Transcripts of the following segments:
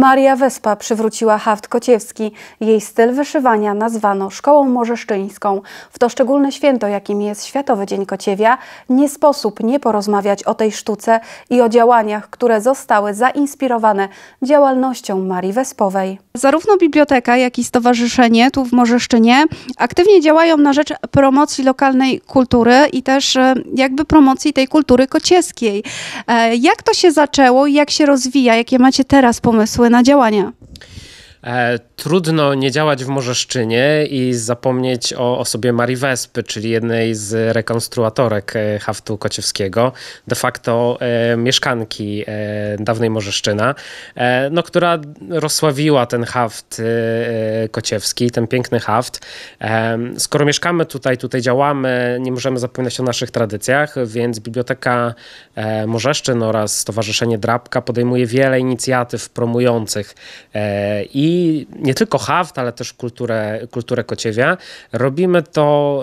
Maria Wespa przywróciła haft kociewski. Jej styl wyszywania nazwano Szkołą Morzeszczyńską. W to szczególne święto, jakim jest Światowy Dzień Kociewia, nie sposób nie porozmawiać o tej sztuce i o działaniach, które zostały zainspirowane działalnością Marii Wespowej. Zarówno biblioteka, jak i stowarzyszenie tu w Morzeszczynie aktywnie działają na rzecz promocji lokalnej kultury i też e, jakby promocji tej kultury kocieskiej. E, jak to się zaczęło i jak się rozwija? Jakie macie teraz pomysły? na działania. E, trudno nie działać w Morzeszczynie i zapomnieć o osobie Marii Wespy, czyli jednej z rekonstruatorek e, haftu Kociewskiego, de facto e, mieszkanki e, dawnej Morzeszczyna, e, no, która rozsławiła ten haft e, e, Kociewski, ten piękny haft. skoro mieszkamy tutaj, tutaj działamy, nie możemy zapominać o naszych tradycjach, więc Biblioteka e, Morzeszczyn oraz Stowarzyszenie Drabka podejmuje wiele inicjatyw promujących i nie tylko haft, ale też kulturę, kulturę kociewia. Robimy to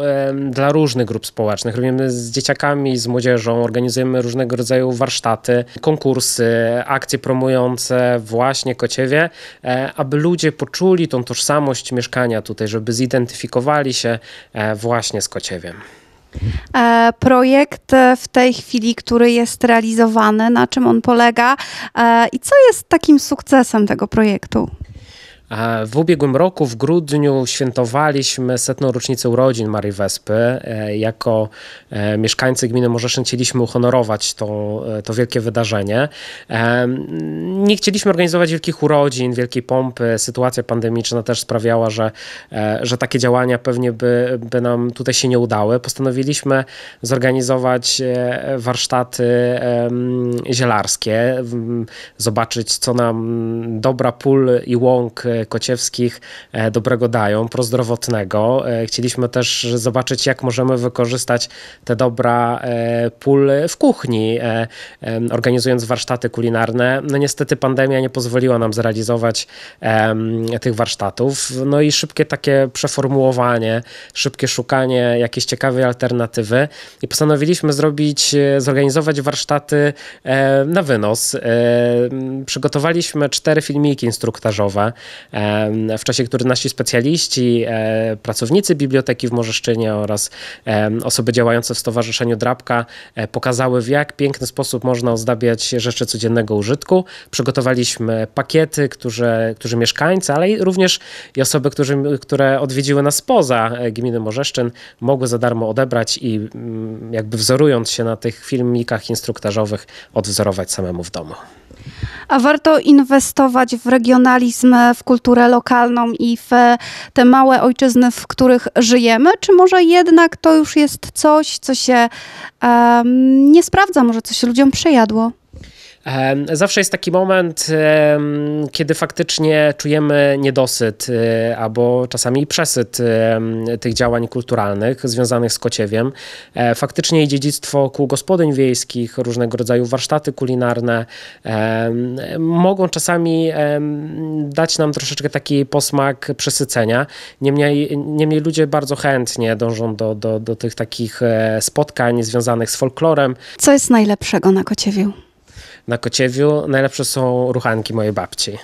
dla różnych grup społecznych. Robimy z dzieciakami, z młodzieżą, organizujemy różnego rodzaju warsztaty, konkursy, akcje promujące właśnie kociewie, e, aby ludzie poczuli tą tożsamość mieszkania tutaj, żeby zidentyfikowali się e, właśnie z kociewiem. E, projekt w tej chwili, który jest realizowany, na czym on polega i co jest takim sukcesem tego projektu? E, w ubiegłym roku, w grudniu, świętowaliśmy setną rocznicę urodzin Marii Wespy. E, jako e, mieszkańcy gminy Morzeszyn chcieliśmy uhonorować to, to wielkie wydarzenie. Nie chcieliśmy organizować wielkich urodzin, wielkiej pompy. Sytuacja pandemiczna też sprawiała, że, że takie działania pewnie by, by nam tutaj się nie udały. Postanowiliśmy zorganizować warsztaty zielarskie, zobaczyć co nam dobra pól i łąk kociewskich e, dobrego dają, prozdrowotnego. E, chcieliśmy też zobaczyć, jak możemy wykorzystać te dobra e, pól w kuchni, organizując warsztaty kulinarne. No niestety pandemia nie pozwoliła nam zrealizować tych warsztatów. No i szybkie takie przeformułowanie, szybkie szukanie jakiejś ciekawej alternatywy i postanowiliśmy zrobić, zorganizować warsztaty na wynos. Przygotowaliśmy cztery filmiki instruktażowe, w czasie których nasi specjaliści, e, pracownicy Biblioteki w Morzeszczynie oraz osoby działające w Stowarzyszeniu Drabka e, pokazały, w jak piękny sposób można ozdabiać rzeczy codziennego użytku. Przygotowaliśmy pakiety, którzy, którzy mieszkańcy, ale również i osoby, którzy, które odwiedziły nas poza e, gminy Morzeszczyn, mogły za darmo odebrać i mm, jakby wzorując się na tych filmikach instruktażowych, odwzorować samemu w domu. A warto inwestować w regionalizm, w kulturę lokalną i w te małe ojczyzny, w których żyjemy? Czy może jednak to już jest coś, co się um, nie sprawdza, może coś ludziom przejadło? Zawsze jest taki moment, kiedy faktycznie czujemy niedosyt y, albo czasami przesyt tych działań kulturalnych związanych z kociewiem. E, faktycznie dziedzictwo kół gospodyń wiejskich, różnego rodzaju warsztaty kulinarne mogą czasami dać nam troszeczkę taki posmak przesycenia. Niemniej, niemniej ludzie bardzo chętnie dążą do, do, do tych takich e, spotkań związanych z folklorem. Co jest najlepszego na kociewiu? na Kociewiu najlepsze są ruchanki mojej babci.